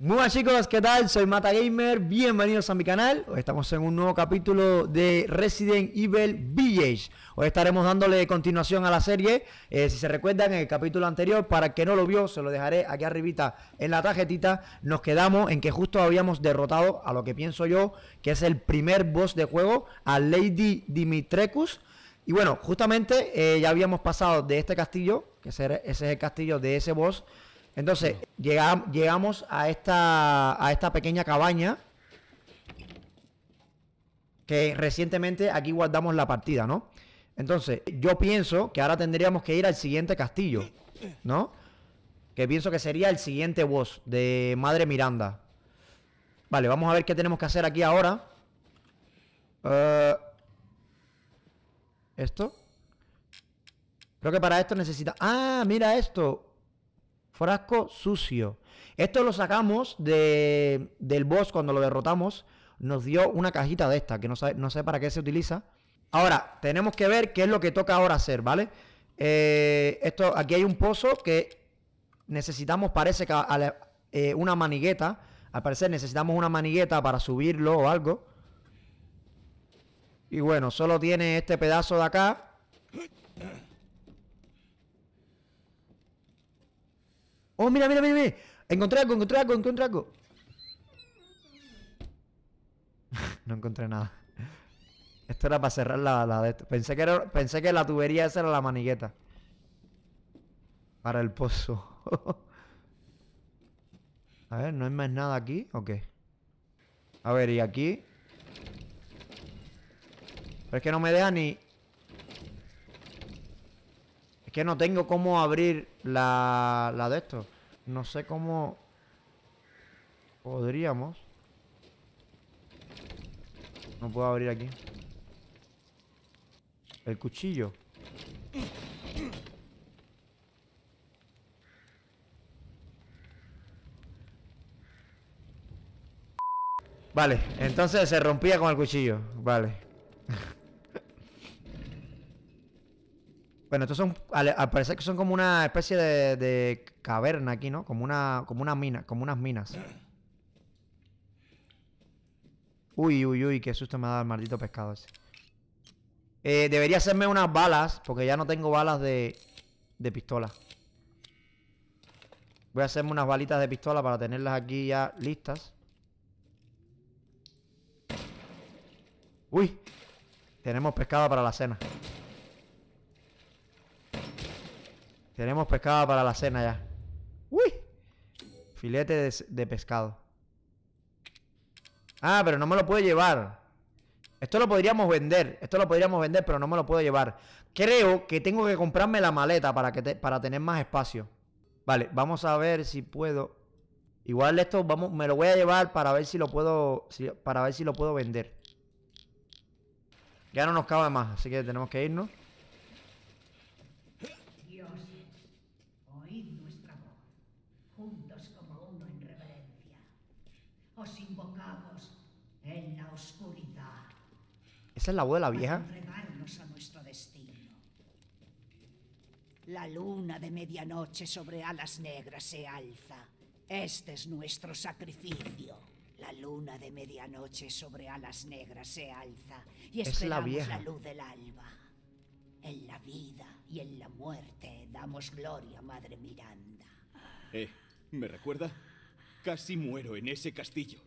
Muy buenas chicos, ¿qué tal? Soy Mata Gamer, bienvenidos a mi canal. Hoy estamos en un nuevo capítulo de Resident Evil Village. Hoy estaremos dándole continuación a la serie. Eh, si se recuerdan, en el capítulo anterior, para el que no lo vio, se lo dejaré aquí arribita en la tarjetita. Nos quedamos en que justo habíamos derrotado a lo que pienso yo, que es el primer boss de juego, a Lady Dimitrecus. Y bueno, justamente eh, ya habíamos pasado de este castillo, que ese es el castillo de ese boss entonces, llegamos a esta, pequeña cabaña. Que recientemente aquí guardamos la partida, ¿no? Entonces, yo pienso que ahora tendríamos que ir al siguiente castillo, ¿no? Que pienso que sería el siguiente boss de Madre Miranda. Vale, vamos a ver qué tenemos que hacer aquí ahora. Eh, ¿Esto? Creo que para esto necesita... ¡Ah, mira esto! Frasco sucio. Esto lo sacamos de, del boss cuando lo derrotamos. Nos dio una cajita de esta, que no, sé para qué se utiliza. Ahora, tenemos que ver qué es lo que toca ahora hacer, ¿vale? Eh, esto, aquí hay un pozo que necesitamos, parece que eh, una manigueta. Al parecer necesitamos una manigueta para subirlo o algo. Y bueno, solo tiene este pedazo de acá. Oh, mira, mira, mira, mira. Encontré algo, encontré algo, encontré algo. no encontré nada. Esto era para cerrar la, Pensé que, pensé que la tubería esa era la manigueta. Para el pozo. A ver, ¿no hay más nada aquí o qué? A ver, y aquí... Pero es que no me deja ni... Es que no tengo cómo abrir la, la de esto. No sé cómo podríamos... No puedo abrir aquí. El cuchillo. Vale, entonces se rompía con el cuchillo. Vale. Bueno, estos son, al, parecer que son como una especie de, caverna aquí, ¿no? Como una, como una mina, como unas minas. Uy, uy, uy, qué susto me ha dado el maldito pescado ese. Eh, debería hacerme unas balas, porque ya no tengo balas de, de pistola. Voy a hacerme unas balitas de pistola para tenerlas aquí ya listas. Uy, tenemos pescado para la cena. Tenemos pescado para la cena ya. ¡Uy! Filete de, pescado. Ah, pero no me lo puedo llevar. Esto lo podríamos vender. Esto lo podríamos vender, pero no me lo puedo llevar. Creo que tengo que comprarme la maleta para, que para tener más espacio. Vale, vamos a ver si puedo. Igual esto vamos, me lo voy a llevar para ver si lo puedo. para ver si lo puedo vender. Ya no nos cabe más, así que tenemos que irnos. es la abuela vieja? La luna de medianoche sobre alas negras se alza. Este es nuestro sacrificio. La luna de medianoche sobre alas negras se alza y es la, la luz del alba. En la vida y en la muerte damos gloria, Madre Miranda. Eh, ¿me recuerda? Casi muero en ese castillo.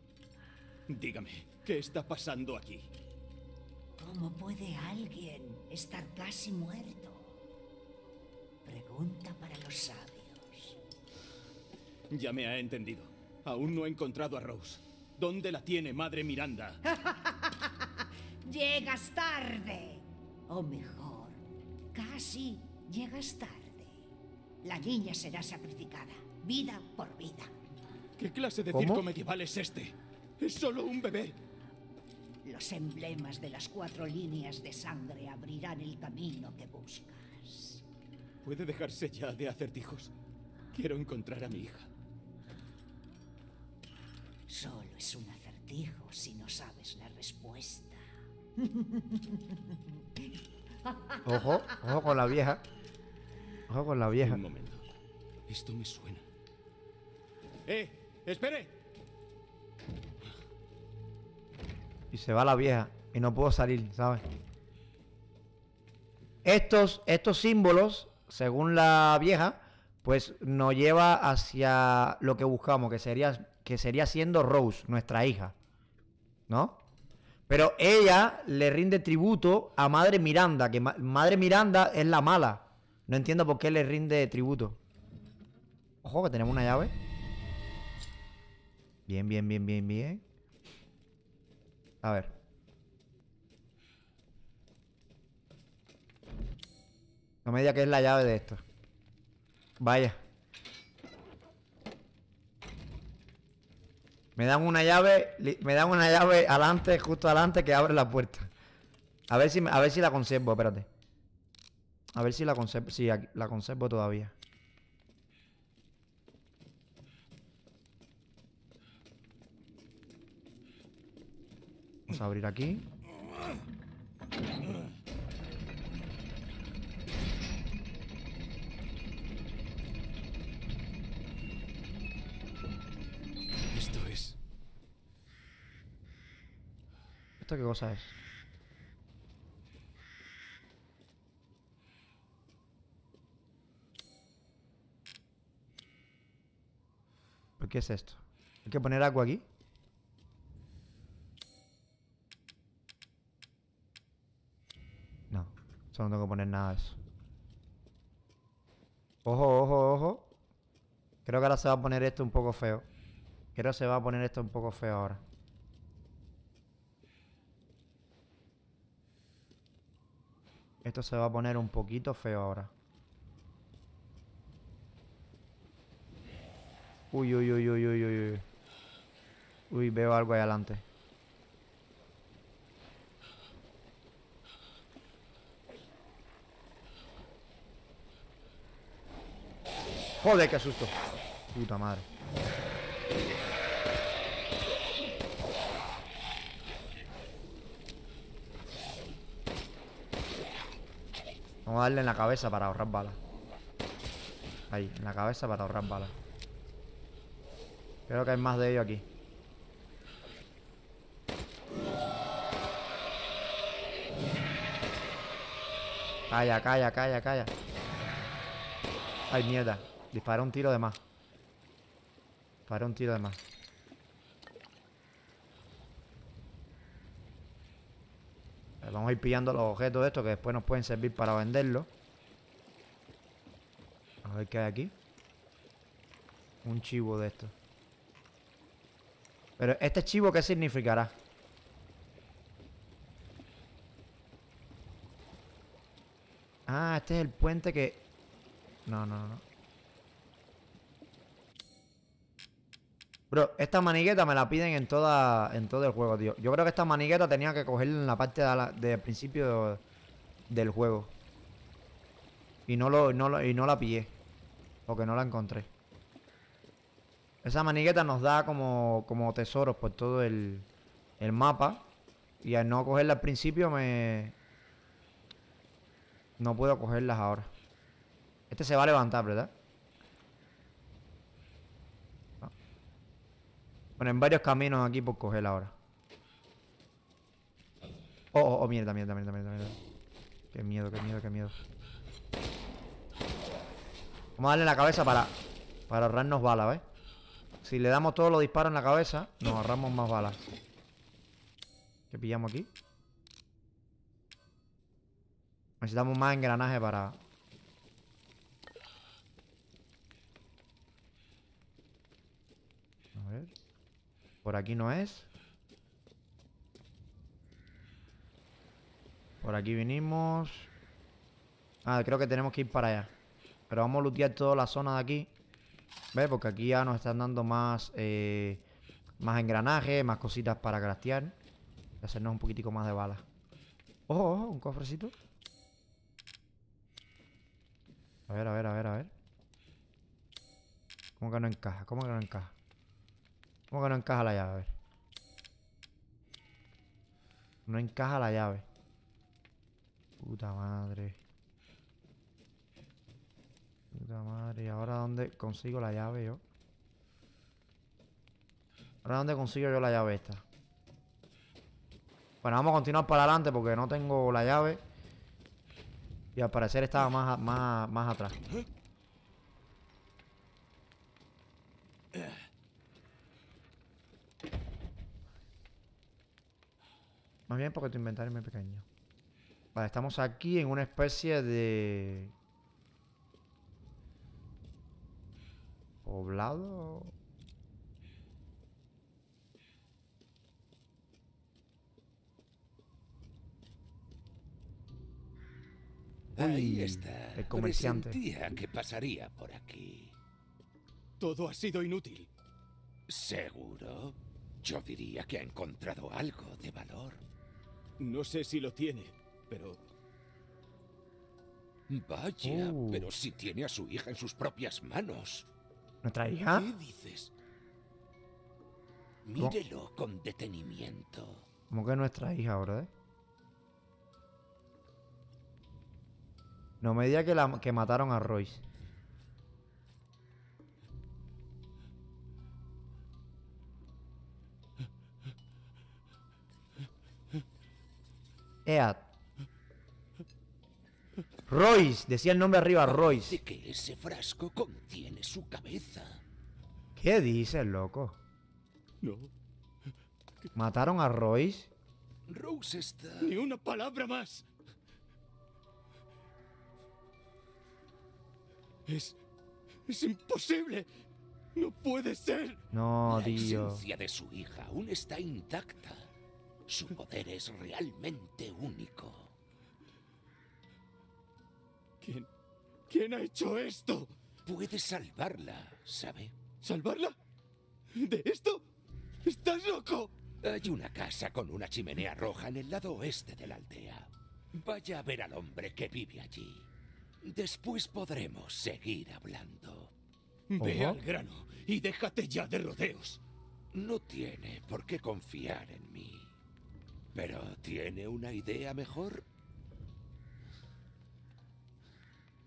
Dígame, ¿qué está pasando aquí? ¿Cómo puede alguien estar casi muerto? Pregunta para los sabios. Ya me ha entendido. Aún no he encontrado a Rose. ¿Dónde la tiene, madre Miranda? llegas tarde. O mejor, casi llegas tarde. La niña será sacrificada, vida por vida. ¿Qué clase de circo medieval es este? Es solo un bebé. Los emblemas de las cuatro líneas de sangre abrirán el camino que buscas. ¿Puede dejarse ya de acertijos? Quiero encontrar a mi hija. Solo es un acertijo si no sabes la respuesta. Ojo, ojo con la vieja. Ojo con la vieja. Un momento. Esto me suena. ¡Eh! ¡Espere! y se va la vieja y no puedo salir, ¿sabes? Estos, estos símbolos, según la vieja, pues nos lleva hacia lo que buscamos, que sería, que sería siendo Rose, nuestra hija, ¿no? Pero ella le rinde tributo a Madre Miranda, que Madre Miranda es la mala. No entiendo por qué le rinde tributo. Ojo, que tenemos una llave. Bien, bien, bien, bien, bien. A ver. No me diga que es la llave de esto. Vaya. Me dan una llave, me dan una llave adelante, justo adelante que abre la puerta. A ver si a ver si la conservo, espérate. A ver si la conservo, si la conservo todavía. abrir aquí. Esto es... ¿Esto qué cosa es? qué es esto? ¿Hay que poner agua aquí? Esto no tengo que poner nada de eso. Ojo, ojo, ojo. Creo que ahora se va a poner esto un poco feo. Creo que se va a poner esto un poco feo ahora. Esto se va a poner un poquito feo ahora. Uy, uy, uy, uy, uy, uy. Uy, veo algo ahí adelante. Joder, qué susto Puta madre Vamos a darle en la cabeza para ahorrar balas Ahí, en la cabeza para ahorrar balas Creo que hay más de ellos aquí Calla, calla, calla, calla Ay, mierda Dispara un tiro de más. Dispara un tiro de más. Vamos a ir pillando los objetos de estos que después nos pueden servir para venderlo. A ver qué hay aquí. Un chivo de estos. Pero este chivo, ¿qué significará? Ah, este es el puente que... No, no, no. Bro, esta manigueta me la piden en toda en todo el juego, tío. Yo creo que esta manigueta tenía que cogerla en la parte del principio del juego. Y no, no y no la pillé. Porque no la encontré. Esa manigueta nos da como, como tesoros por todo el, el mapa. Y al no cogerla al principio me... No puedo cogerlas ahora. Este se va a levantar, ¿verdad? Bueno, en varios caminos aquí por coger ahora. Oh, oh, oh, mierda, mierda, mierda, mierda, mierda. Qué miedo, qué miedo, qué miedo. Vamos a darle en la cabeza para, para ahorrarnos balas, ¿ves? Si le damos todos los disparos en la cabeza, nos ahorramos más balas. ¿Qué pillamos aquí? Necesitamos más engranaje para... Por aquí no es. Por aquí vinimos. Ah, creo que tenemos que ir para allá. Pero vamos a lootear toda la zona de aquí. ¿Ves? Porque aquí ya nos están dando más... Eh, más engranajes, más cositas para craftear. Y hacernos un poquitico más de balas. Ojo, ojo, un cofrecito. A ver, a ver, a ver, a ver. ¿Cómo que no encaja? ¿Cómo que no encaja? ¿Cómo que no encaja la llave? No encaja la llave. Puta madre. Puta madre. ¿Y ahora dónde consigo la llave yo? ¿Ahora dónde consigo yo la llave esta? Bueno, vamos a continuar para adelante porque no tengo la llave. Y al parecer estaba más, más, más atrás. Más bien porque tu inventario es muy pequeño. Vale, estamos aquí en una especie de... Poblado... Ahí está. El comerciante. Presentía que pasaría por aquí. Todo ha sido inútil. ¿Seguro? Yo diría que ha encontrado algo de valor. No sé si lo tiene, pero... Vaya, oh. pero si tiene a su hija en sus propias manos. ¿Nuestra hija? ¿Qué dices? Mírelo con detenimiento. ¿Cómo que nuestra hija, ¿verdad? No me diga que, la, que mataron a Royce. Royce, decía el nombre arriba, Royce. que ese frasco contiene su cabeza. ¿Qué dices, loco? No. ¿Mataron a Royce? Rose está. Ni una palabra más. Es. imposible. No puede ser. No, dios. La de su hija aún está intacta. Su poder es realmente único. ¿Quién? ¿Quién ha hecho esto? Puede salvarla, ¿sabe? ¿Salvarla? ¿De esto? ¡Estás loco! Hay una casa con una chimenea roja en el lado oeste de la aldea. Vaya a ver al hombre que vive allí. Después podremos seguir hablando. Ve al grano y déjate ya de rodeos. No tiene por qué confiar en mí. ¿Pero tiene una idea mejor?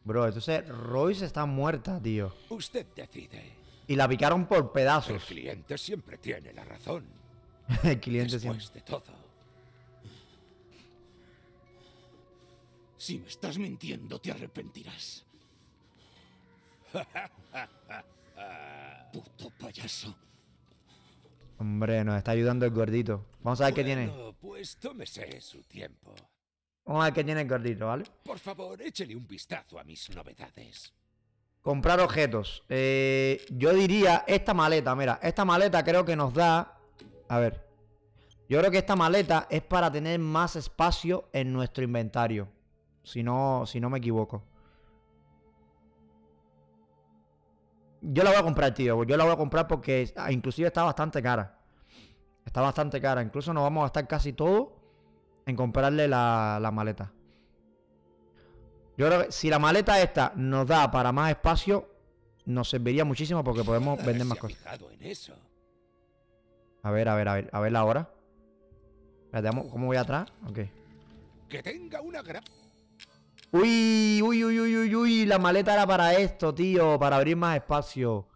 Bro, entonces Royce está muerta, tío. Usted decide. Y la picaron por pedazos. El cliente siempre tiene la razón. El cliente Después siempre. de todo. Si me estás mintiendo, te arrepentirás. Puto payaso. Hombre, nos está ayudando el gordito. Vamos a ver qué tiene. Pues su tiempo. Vamos a ver qué tiene el gordito, ¿vale? Por favor, échele un vistazo a mis novedades. Comprar objetos. Eh, yo diría esta maleta, mira. Esta maleta creo que nos da... A ver. Yo creo que esta maleta es para tener más espacio en nuestro inventario. Si no, si no me equivoco. Yo la voy a comprar, tío. Yo la voy a comprar porque ah, inclusive está bastante cara. Está bastante cara. Incluso nos vamos a gastar casi todo en comprarle la, la maleta. Yo creo que si la maleta esta nos da para más espacio, nos serviría muchísimo porque podemos vender más cosas. A ver, a ver, a ver, a ver la hora. ¿cómo voy atrás? Ok. Que tenga una gran... Uy, uy, uy, uy, uy, uy, la maleta era para esto, tío, para abrir más espacio.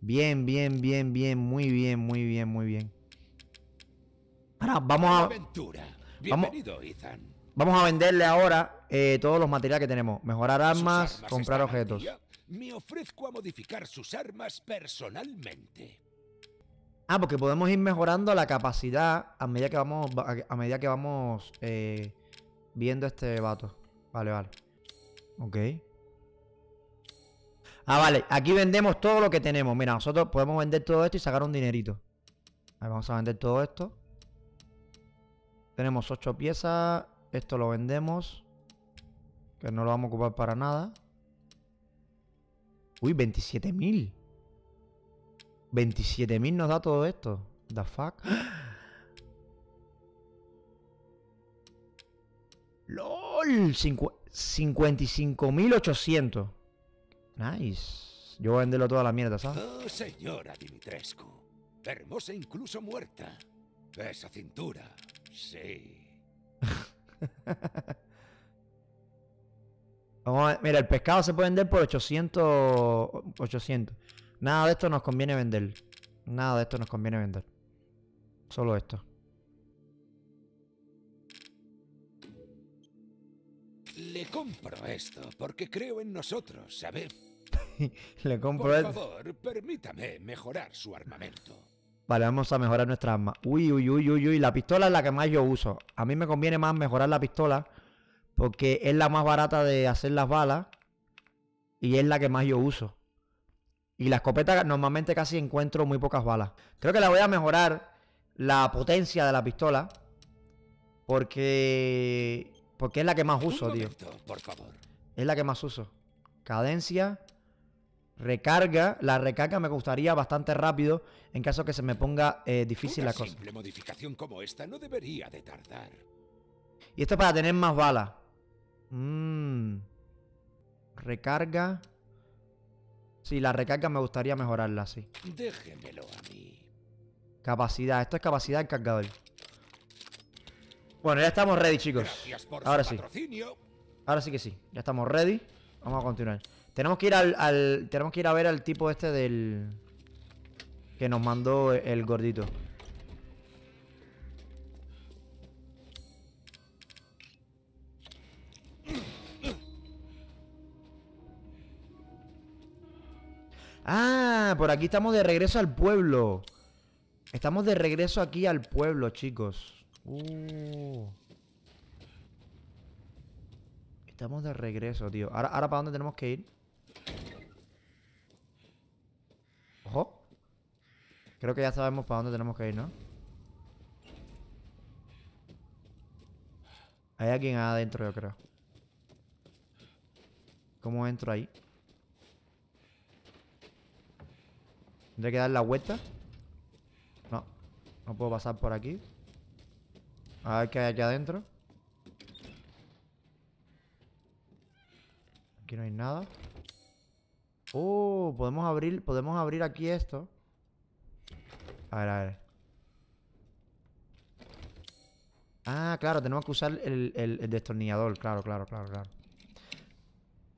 Bien, bien, bien, bien, muy bien, muy bien, muy bien. Ahora, vamos a... Vamos, vamos a venderle ahora eh, todos los materiales que tenemos. Mejorar armas, comprar objetos. Me ofrezco a modificar sus armas personalmente. Ah, porque podemos ir mejorando la capacidad a medida que vamos, a medida que vamos eh, viendo este vato. Vale, vale. Ok. Ah, vale. Aquí vendemos todo lo que tenemos. Mira, nosotros podemos vender todo esto y sacar un dinerito. vamos a vender todo esto. Tenemos 8 piezas. Esto lo vendemos. Que no lo vamos a ocupar para nada. Uy, 27.000. 27.000 nos da todo esto. The fuck. 55.800. Nice. Yo voy a venderlo toda la mierda, ¿sabes? Oh, señora Dimitrescu. Hermosa incluso muerta. Esa cintura. Sí. mira, el pescado se puede vender por 800. 800. Nada de esto nos conviene vender. Nada de esto nos conviene vender. Solo esto. Le compro esto porque creo en nosotros, ¿sabes? Le compro Por favor, permítame mejorar su armamento. Vale, vamos a mejorar nuestra arma. Uy, uy, uy, uy, uy. La pistola es la que más yo uso. A mí me conviene más mejorar la pistola porque es la más barata de hacer las balas y es la que más yo uso. Y la escopeta normalmente casi encuentro muy pocas balas. Creo que la voy a mejorar la potencia de la pistola. Porque porque es la que más uso, dios. tío. Por favor. Es la que más uso. Cadencia. Recarga. La recarga me gustaría bastante rápido en caso que se me ponga eh, difícil la cosa. modificación como esta no debería de tardar. Y esto es para tener más balas. Mmm. Recarga. Sí, la recarga me gustaría mejorarla, sí. Déjemelo a mí. Capacidad. Esto es capacidad del cargador. Bueno, ya estamos ready, chicos. Ahora sí. Ahora sí que sí. Ya estamos ready. Vamos a continuar. Tenemos que ir al, Tenemos que ir a ver al tipo este del. Que nos mandó el gordito. Ah, por aquí estamos de regreso al pueblo. Estamos de regreso aquí al pueblo, chicos. Uh. Estamos de regreso, tío. Ahora, ahora para dónde tenemos que ir. Ojo. Creo que ya sabemos para dónde tenemos que ir, ¿no? Hay alguien adentro, yo creo. ¿Cómo entro ahí? ¿Tendré que dar la vuelta? No. No puedo pasar por aquí. A ver qué hay aquí adentro. Aquí no hay nada. Oh, podemos abrir, podemos abrir aquí esto. A ver, a ver. Ah, claro, tenemos que usar el, destornillador. Claro, claro, claro, claro.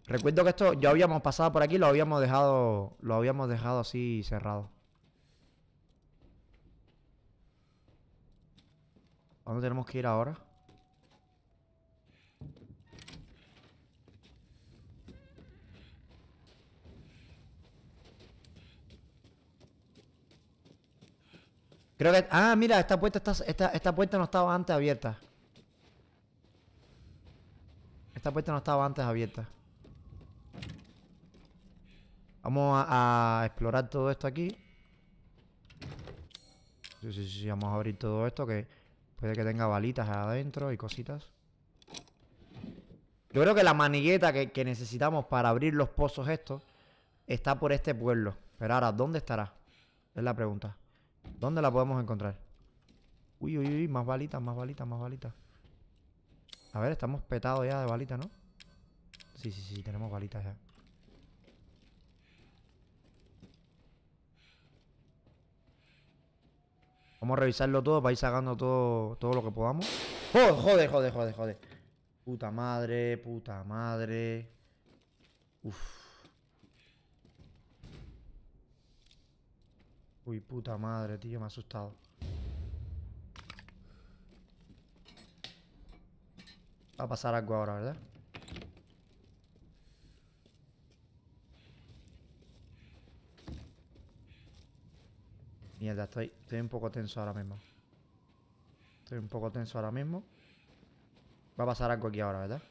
Recuerdo que esto ya habíamos pasado por aquí, lo habíamos dejado, lo habíamos dejado así cerrado. ¿A dónde tenemos que ir ahora? Creo que... Ah, mira, esta puerta, está, esta, puerta no estaba antes abierta. Esta puerta no estaba antes abierta. Vamos a, explorar todo esto aquí. Sí, sí, sí, vamos a abrir todo esto que... Puede que tenga balitas adentro y cositas. Yo creo que la manigueta que, necesitamos para abrir los pozos estos está por este pueblo. Pero ahora, ¿dónde estará? Es la pregunta. ¿Dónde la podemos encontrar? Uy, uy, uy, más balitas, más balitas, más balitas. A ver, estamos petados ya de balitas, ¿no? Sí, sí, sí, tenemos balitas ya. Vamos a revisarlo todo para ir sacando todo, todo lo que podamos. ¡Oh, joder, joder, joder, joder! Puta madre, puta madre. Uf. Uy, puta madre, tío, me ha asustado. Va a pasar algo ahora, ¿verdad? Mierda, estoy, un poco tenso ahora mismo. Estoy un poco tenso ahora mismo. Va a pasar algo aquí ahora, ¿verdad?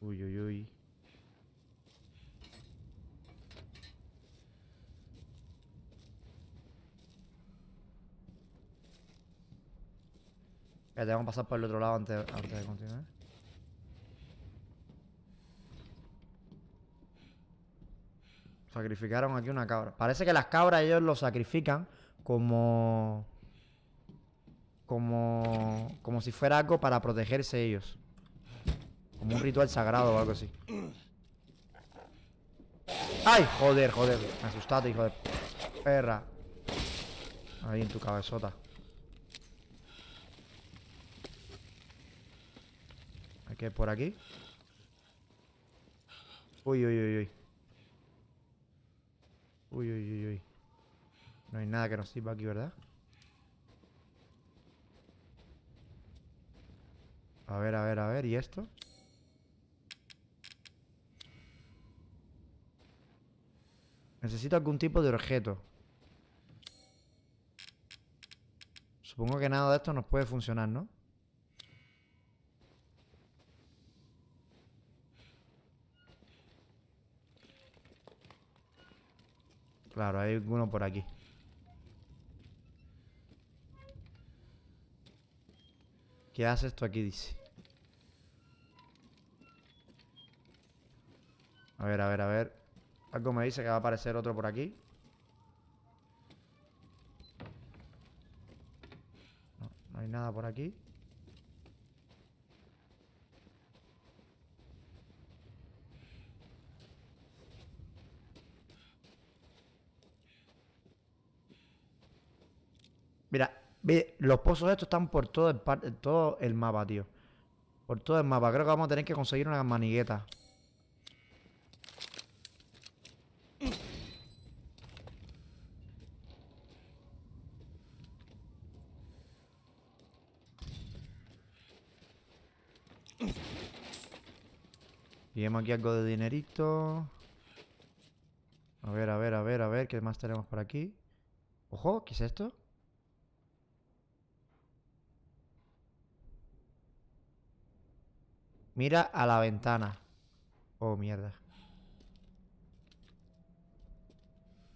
Uy, uy, uy. Ya vamos que pasar por el otro lado antes de continuar. sacrificaron aquí una cabra. Parece que las cabras ellos lo sacrifican como. como. como si fuera algo para protegerse ellos. Como un ritual sagrado o algo así. ¡Ay! Joder, joder. Me asustaste, hijo de perra. Ahí en tu cabezota. ¿Qué por aquí? Uy, uy, uy, uy. No hay nada que nos sirva aquí, ¿verdad? A ver, a ver, a ver. ¿Y esto? Necesito algún tipo de objeto. Supongo que nada de esto nos puede funcionar, ¿no? Claro, hay uno por aquí. ¿Qué hace esto aquí? Dice. A ver, a ver, a ver. Algo me dice que va a aparecer otro por aquí. No, no hay nada por aquí. los pozos estos están por todo el, mapa, tío. Por todo el mapa. Creo que vamos a tener que conseguir una manigueta. Y vemos aquí algo de dinerito. A ver, a ver, a ver, a ver, ¿qué más tenemos por aquí? Ojo, ¿qué es esto? Mira a la ventana. Oh, mierda.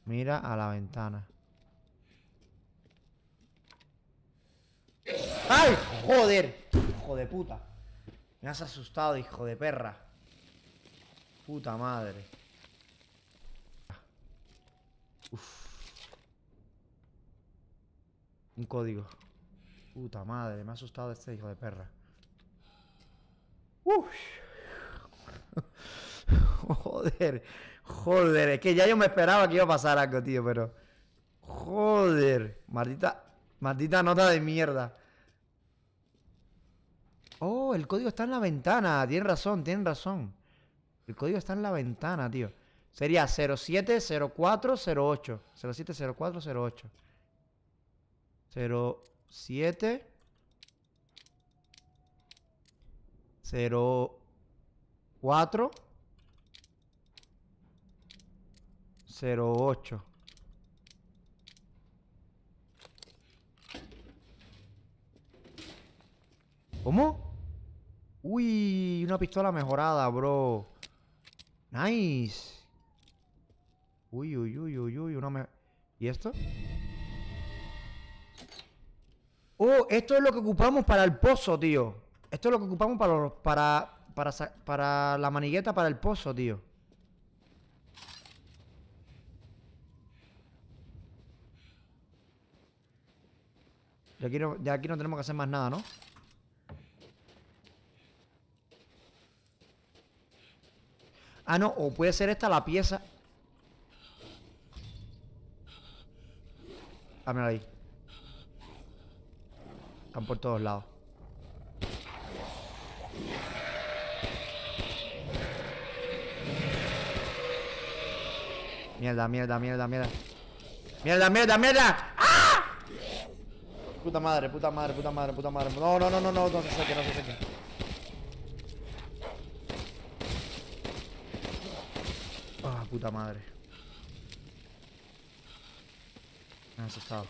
Mira a la ventana. ¡Ay! ¡Joder! ¡Hijo de puta! Me has asustado, hijo de perra. Puta madre. Un código. Puta madre, me ha asustado este hijo de perra. Uf. Joder, joder, es que ya yo me esperaba que iba a pasar algo, tío, pero. Joder, maldita, maldita nota de mierda. Oh, el código está en la ventana, Tiene razón, tienen razón. El código está en la ventana, tío. Sería 070408. 070408. 07 0, 4, 0, 8. ¿Cómo? Uy, una pistola mejorada, bro. Nice. Uy, uy, uy, uy, uy, una me... ¿Y esto? Oh, esto es lo que ocupamos para el pozo, tío. Esto es lo que ocupamos para, para, para, para la manigueta para el pozo, tío. De aquí, no, de aquí no tenemos que hacer más nada, ¿no? Ah, no, o puede ser esta la pieza Ah, ahí Están por todos lados Mierda, mierda, mierda, mierda. Mierda, mierda, mierda. ¡Ah! Puta madre, puta madre, puta madre, puta madre. No, no, no, no, no, no se saque, no se seque Ah, puta madre. Me ha asustado.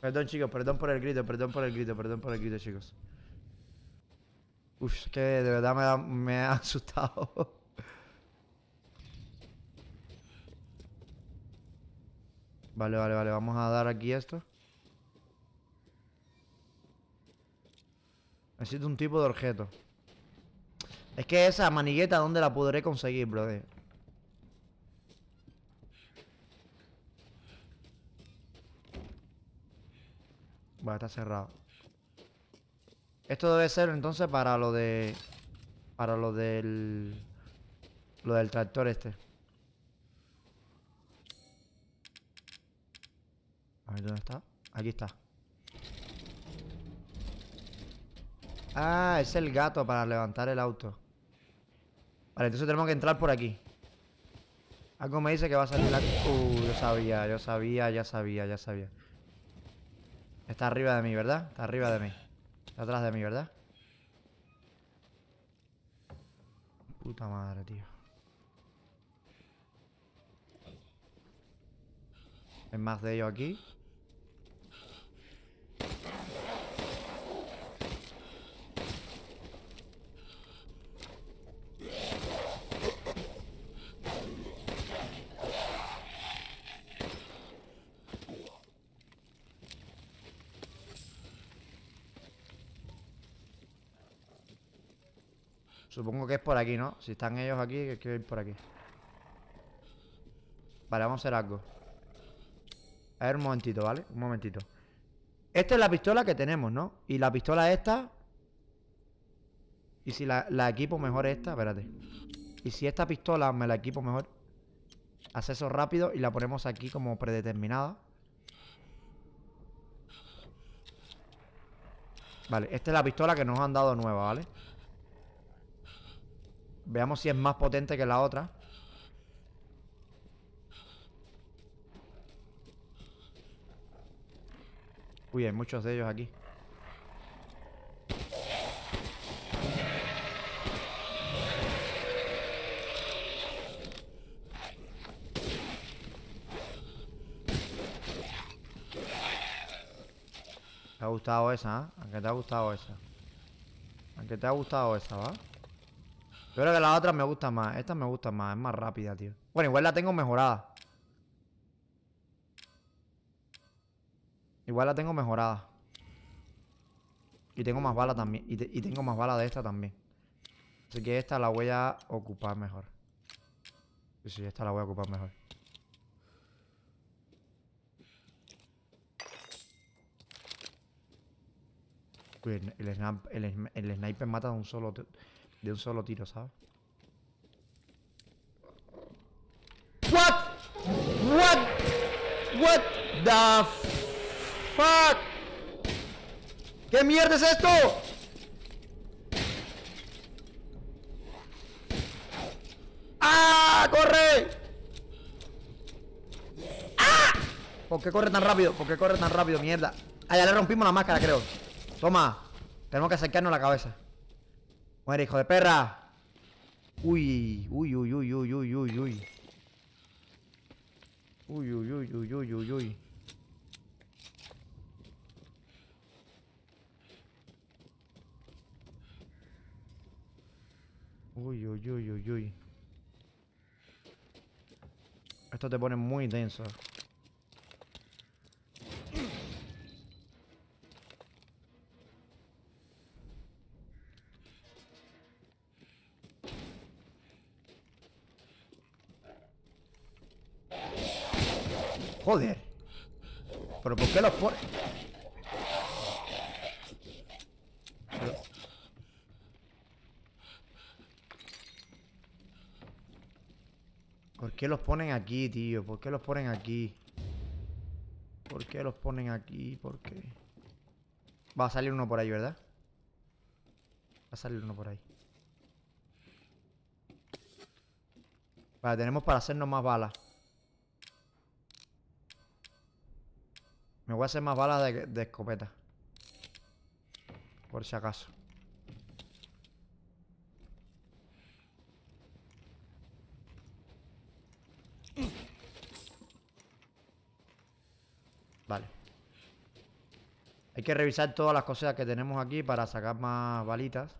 Perdón, chicos, perdón por el grito, perdón por el grito, perdón por el grito, chicos. Uf, que de verdad me, da, me ha asustado. Vale, vale, vale. Vamos a dar aquí esto. Necesito un tipo de objeto. Es que esa manigueta, ¿dónde la podré conseguir, brother? Bueno, está cerrado. Esto debe ser entonces para lo de... Para lo del... Lo del tractor este. A ver, ¿dónde está? Aquí está. Ah, es el gato para levantar el auto. Vale, entonces tenemos que entrar por aquí. Algo me dice que va a salir la... Uh, yo sabía, yo sabía, ya sabía, ya sabía. Está arriba de mí, ¿verdad? Está arriba de mí. Está atrás de mí, ¿verdad? Puta madre, tío. Hay más de ellos aquí. por aquí, ¿no? Si están ellos aquí, que quiero ir por aquí Vale, vamos a hacer algo A ver, un momentito, ¿vale? Un momentito Esta es la pistola que tenemos, ¿no? Y la pistola esta Y si la, equipo mejor esta, espérate Y si esta pistola me la equipo mejor eso rápido Y la ponemos aquí como predeterminada Vale, esta es la pistola que nos han dado nueva, ¿vale? Veamos si es más potente que la otra. Uy, hay muchos de ellos aquí. ¿Te ha gustado esa, ¿eh? ¿ah? Aunque te ha gustado esa. ¿A Aunque te ha gustado esa, ¿va? pero que las otra me gusta más. Esta me gusta más. Es más rápida, tío. Bueno, igual la tengo mejorada. Igual la tengo mejorada. Y tengo más bala también. Y, tengo más bala de esta también. Así que esta la voy a ocupar mejor. Sí, sí, esta la voy a ocupar mejor. el, el sniper mata de un solo... De un solo tiro, ¿sabes? What? What? What the fuck? ¿Qué mierda es esto? ¡Ah! ¡Corre! ¡Ah! ¿Por qué corre tan rápido? ¿Por qué corre tan rápido? Mierda. Allá ah, le rompimos la máscara, creo. Toma. Tenemos que acercarnos la cabeza. Muere, hijo de perra. Uy, uy, uy, uy, uy, uy, uy, uy. Uy, uy, uy, uy, uy, uy, uy. Uy, uy, uy, uy, uy. Esto te pone muy denso. Joder. ¿Pero por qué los ponen? ¿Por qué los ponen aquí, tío? ¿Por qué los ponen aquí? ¿Por qué los ponen aquí? ¿Por qué? Va a salir uno por ahí, ¿verdad? Va a salir uno por ahí. Vale, tenemos para hacernos más balas. Me voy a hacer más balas de, escopeta. Por si acaso. Vale. Hay que revisar todas las cosas que tenemos aquí para sacar más balitas.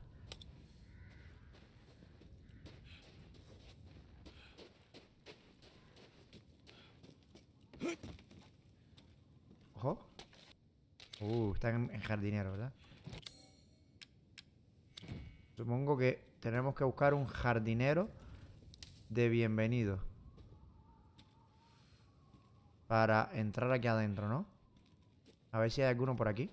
jardinero, ¿verdad? Supongo que tenemos que buscar un jardinero de bienvenido. Para entrar aquí adentro, ¿no? A ver si hay alguno por aquí.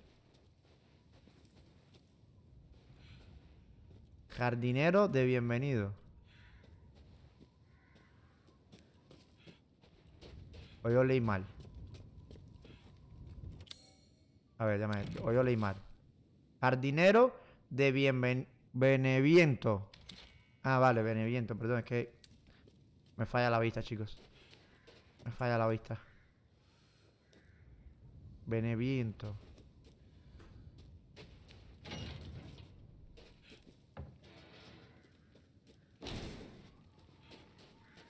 Jardinero de bienvenido. O yo leí mal. A ver, llame yo Hoyo Leimar. Jardinero de Beneviento. Ah, vale, Beneviento, perdón, es que me falla la vista, chicos. Me falla la vista. Beneviento.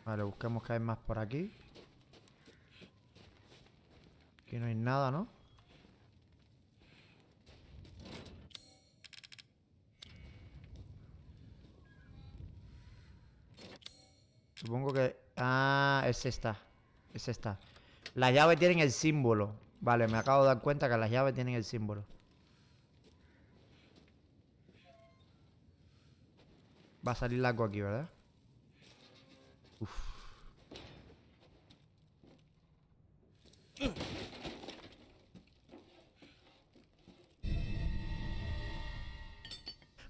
Vale, busquemos que hay más por aquí. Aquí no hay nada, ¿no? Supongo que... Ah, es esta. Es esta. Las llaves tienen el símbolo. Vale, me acabo de dar cuenta que las llaves tienen el símbolo. Va a salir largo aquí, ¿verdad?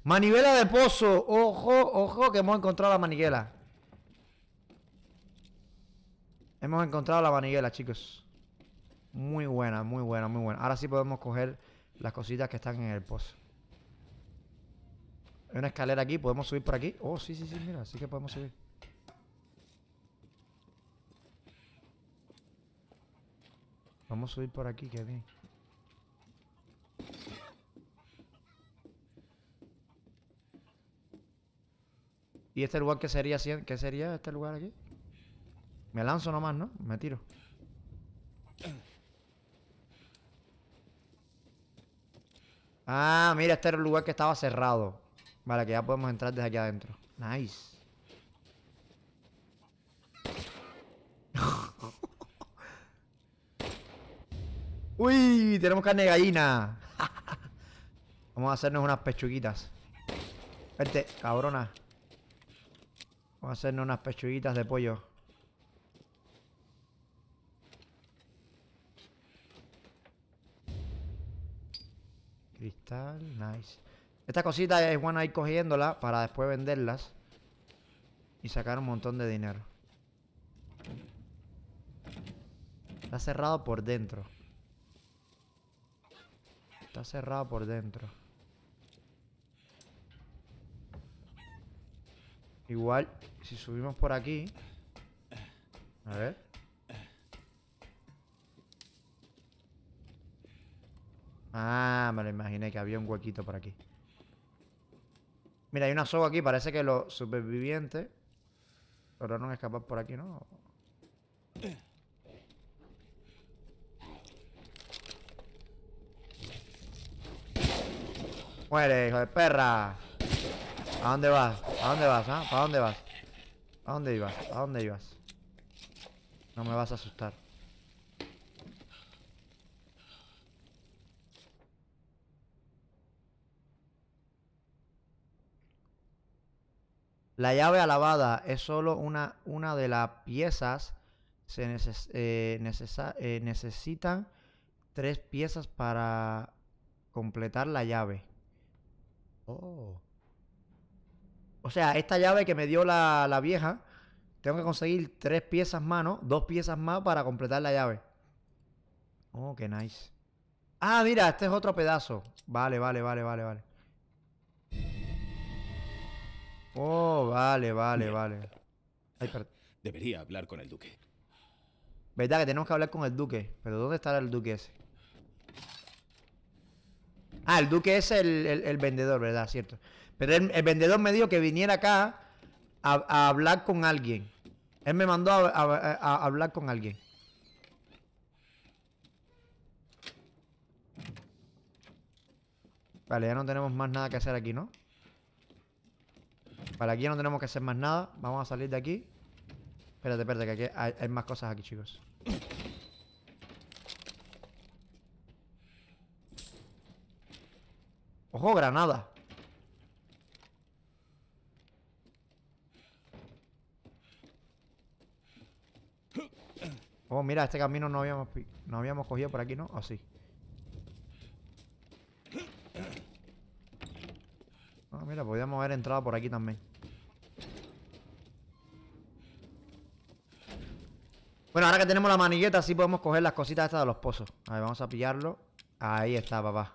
Manivela de pozo. Ojo, ojo, que hemos encontrado la manivela. Hemos encontrado la maniguela, chicos. Muy buena, muy buena, muy buena. Ahora sí podemos coger las cositas que están en el pozo. Hay una escalera aquí, podemos subir por aquí. Oh, sí, sí, sí, mira, sí que podemos subir. Vamos a subir por aquí, qué bien. ¿Y este lugar qué sería? ¿Qué sería este lugar aquí? Me lanzo nomás, ¿no? Me tiro. Ah, mira, este era el lugar que estaba cerrado. Vale, que ya podemos entrar desde aquí adentro. Nice. ¡Uy! Tenemos carne de gallina. Vamos a hacernos unas pechuguitas. Vete, cabrona. Vamos a hacernos unas pechuguitas de pollo. tal nice. esta cosita es bueno ir cogiéndola para después venderlas. Y sacar un montón de dinero. Está cerrado por dentro. Está cerrado por dentro. Igual, si subimos por aquí... A ver. Ah, me lo imaginé que había un huequito por aquí. Mira, hay una soga aquí. Parece que los supervivientes lograron escapar por aquí, ¿no? Muere, hijo de perra. ¿A dónde vas? ¿A dónde vas? ¿Ah? ¿Para dónde vas? ¿A dónde ibas? ¿A dónde ibas? No me vas a asustar. La llave alabada es solo una, una de las piezas. Se eh, eh, necesitan tres piezas para completar la llave. Oh. O sea, esta llave que me dio la, la vieja, tengo que conseguir tres piezas más, ¿no? Dos piezas más para completar la llave. Oh, qué nice. Ah, mira, este es otro pedazo. Vale, vale, vale, vale, vale. Oh, vale, vale, vale. Debería hablar con el duque. Verdad que tenemos que hablar con el duque. Pero ¿dónde estará el duque ese? Ah, el duque es el, vendedor, ¿verdad? Cierto. Pero el, vendedor me dijo que viniera acá a, hablar con alguien. Él me mandó a hablar con alguien. Vale, ya no tenemos más nada que hacer aquí, ¿no? Para aquí ya no tenemos que hacer más nada. Vamos a salir de aquí. Espérate, espérate, que aquí hay, más cosas aquí, chicos. ¡Ojo, granada! Oh, mira, este camino no habíamos, no habíamos cogido por aquí, ¿no? Así. haber entrado por aquí también. Bueno, ahora que tenemos la manilleta, sí podemos coger las cositas estas de los pozos. A ver, vamos a pillarlo. Ahí está, papá.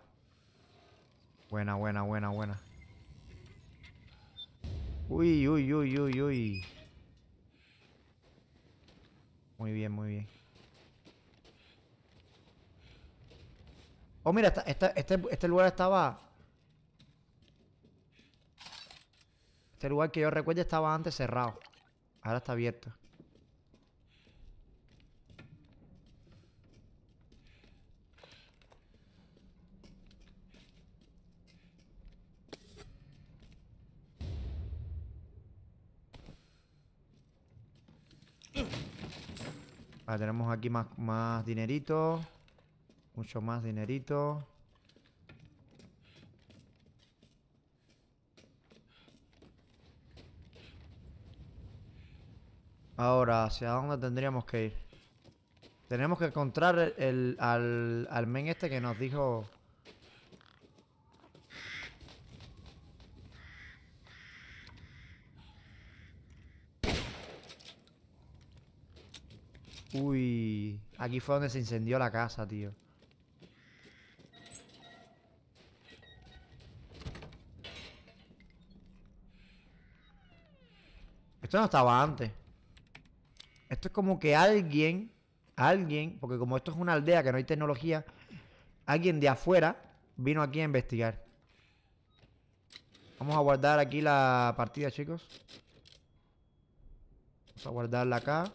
Buena, buena, buena, buena. Uy, uy, uy, uy, uy. Muy bien, muy bien. Oh, mira, esta, este, este lugar estaba Este lugar que yo recuerdo estaba antes cerrado. Ahora está abierto. Vale, tenemos aquí más, más dinerito. Mucho más dinerito. Ahora, ¿hacia dónde tendríamos que ir? Tenemos que encontrar el, al, al men este que nos dijo... Uy, aquí fue donde se incendió la casa, tío. Esto no estaba antes. Esto es como que alguien, alguien, porque como esto es una aldea que no hay tecnología, alguien de afuera vino aquí a investigar. Vamos a guardar aquí la partida, chicos. Vamos a guardarla acá.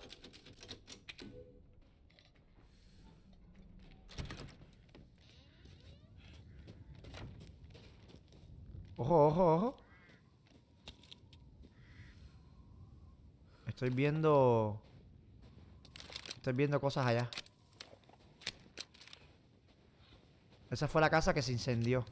Ojo, ojo, ojo. Estoy viendo... Estoy viendo cosas allá. Esa fue la casa que se incendió.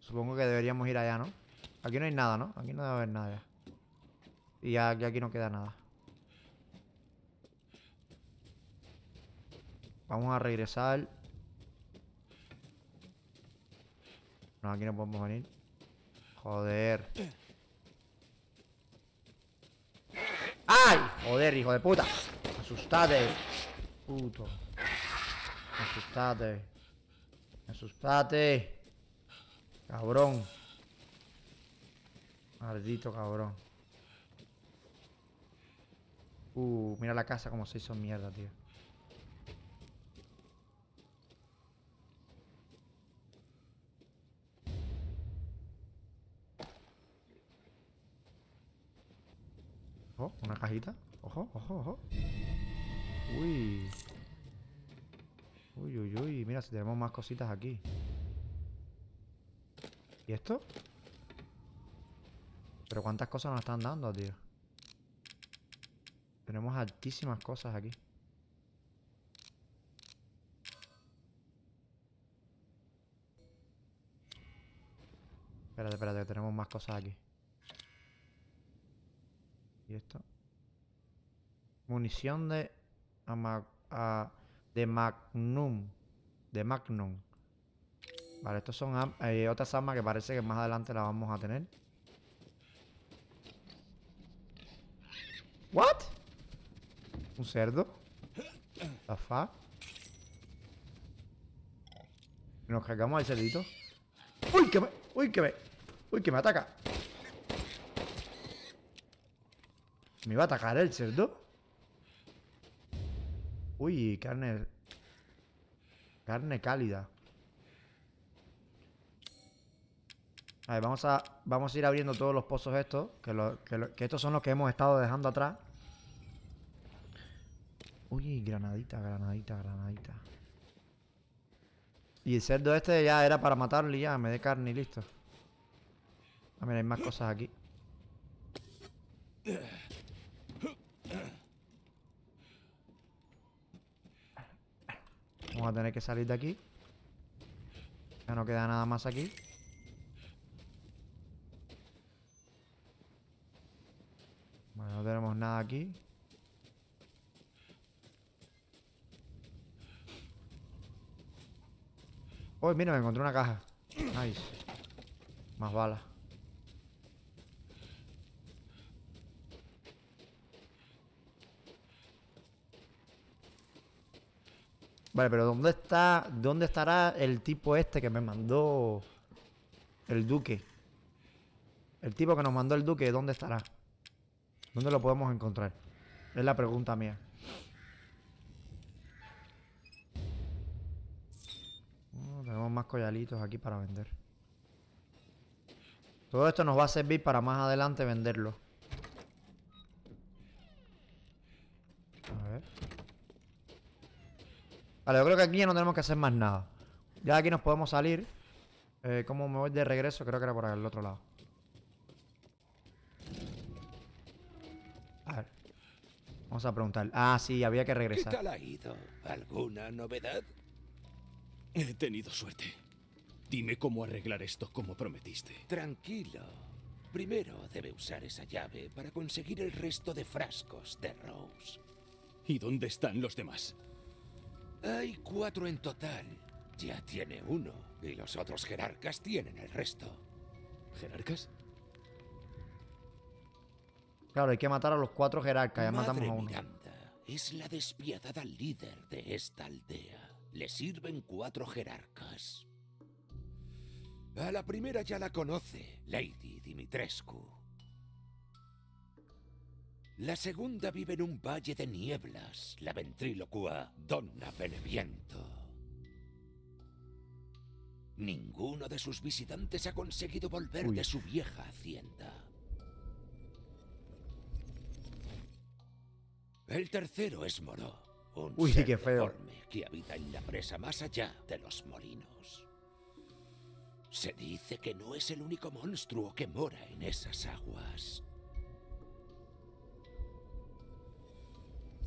Supongo que deberíamos ir allá, ¿no? Aquí no hay nada, ¿no? Aquí no debe haber nada ya. Y ya, aquí no queda nada. Vamos a regresar. No, aquí no podemos venir. Joder. ¡Ay! Joder, hijo de puta. Asustate. Puto. Asustate. Asustate. Cabrón. Maldito cabrón. Uh, mira la casa como se hizo mierda, tío. Ojo, oh, una cajita. Ojo, ojo, ojo. Uy. Uy, uy, uy. Mira, si tenemos más cositas aquí. ¿Y esto? Pero cuántas cosas nos están dando, tío. Tenemos altísimas cosas aquí. Espérate, espérate, que tenemos más cosas aquí. ¿Y esto? Munición de... Ah, de Magnum. De Magnum. Vale, estos son eh, otras armas que parece que más adelante las vamos a tener. ¿What? Un cerdo. La fa. Nos cargamos al cerdito. ¡Uy, que me! ¡Uy, que me! ¡Uy, que me ataca! ¿Me iba a atacar el cerdo? Uy, carne... Carne cálida. A ver, vamos a, vamos a ir abriendo todos los pozos estos, que, que estos son los que hemos estado dejando atrás. Uy, granadita, granadita, granadita. Y el cerdo este ya era para matarlo y ya, me dé carne y listo. Ah, a ver, hay más cosas aquí. Vamos a tener que salir de aquí. Ya no queda nada más aquí. Bueno, no tenemos nada aquí. Oh, mira, me encontré una caja Nice Más balas Vale, pero ¿dónde está dónde estará el tipo este que me mandó el duque? El tipo que nos mandó el duque, ¿dónde estará? ¿Dónde lo podemos encontrar? Es la pregunta mía. más collalitos aquí para vender. Todo esto nos va a servir para más adelante venderlo. A ver. Vale, yo creo que aquí ya no tenemos que hacer más nada. Ya aquí nos podemos salir. Eh, ¿Cómo me voy de regreso? Creo que era por el otro lado. A ver. Vamos a preguntar. Ah, sí, había que regresar. ¿Alguna novedad? He tenido suerte. Dime cómo arreglar esto como prometiste. Tranquilo. Primero debe usar esa llave para conseguir el resto de frascos de Rose. ¿Y dónde están los demás? Hay cuatro en total. Ya tiene uno. Y los otros jerarcas tienen el resto. ¿Jerarcas? Claro, hay que matar a los cuatro jerarcas. Ya matamos a uno. es la despiadada líder de esta aldea le sirven cuatro jerarcas. A la primera ya la conoce, Lady Dimitrescu. La segunda vive en un valle de nieblas, la ventrílocua Donna Beneviento. Ninguno de sus visitantes ha conseguido volver de su vieja hacienda. El tercero es Moró, un Uy, qué que habita en la presa más allá de los molinos. Se dice que no es el único monstruo que mora en esas aguas.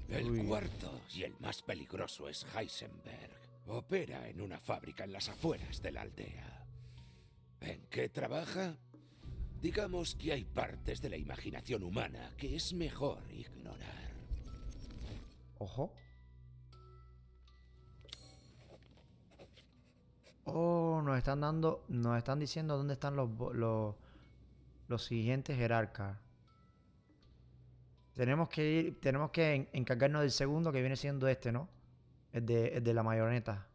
El cuarto y el más peligroso es Heisenberg. Opera en una fábrica en las afueras de la aldea. ¿En qué trabaja? Digamos que hay partes de la imaginación humana que es mejor ignorar. Ojo. Oh, nos están dando, nos están diciendo dónde están los, los, los siguientes jerarcas. Tenemos que ir, tenemos que encargarnos del segundo que viene siendo este, ¿no? El de, de la mayoneta.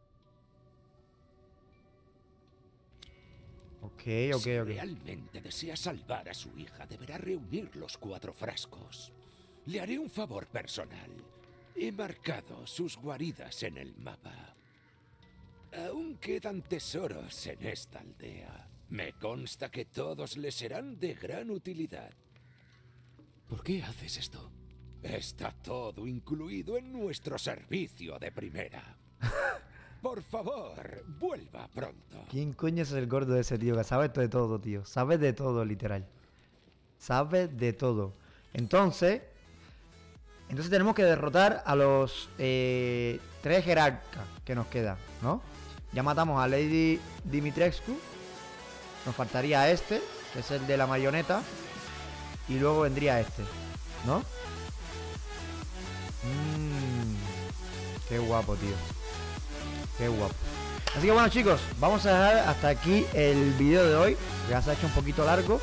Ok, ok, ok. Si realmente desea salvar a su hija, deberá reunir los cuatro frascos. Le haré un favor personal. He marcado sus guaridas en el mapa. Aún quedan tesoros en esta aldea. Me consta que todos le serán de gran utilidad. ¿Por qué haces esto? Está todo incluido en nuestro servicio de primera. Por favor, vuelva pronto. ¿Quién coño es el gordo de ese tío ¿Sabe esto de todo, tío? Sabe de todo, literal. Sabe de todo. Entonces, entonces tenemos que derrotar a los eh, tres jerarcas que nos quedan, ¿no? Ya matamos a Lady Dimitrescu. Nos faltaría este, que es el de la marioneta. Y luego vendría este, ¿no? Mmm. Qué guapo, tío. Qué guapo. Así que bueno chicos, vamos a dejar hasta aquí el video de hoy. Ya se ha hecho un poquito largo.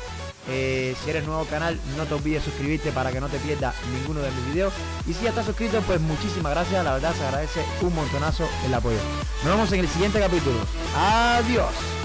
Eh, si eres nuevo canal, no te olvides suscribirte para que no te pierdas ninguno de mis videos. Y si ya estás suscrito, pues muchísimas gracias. La verdad se agradece un montonazo el apoyo. Nos vemos en el siguiente capítulo. Adiós.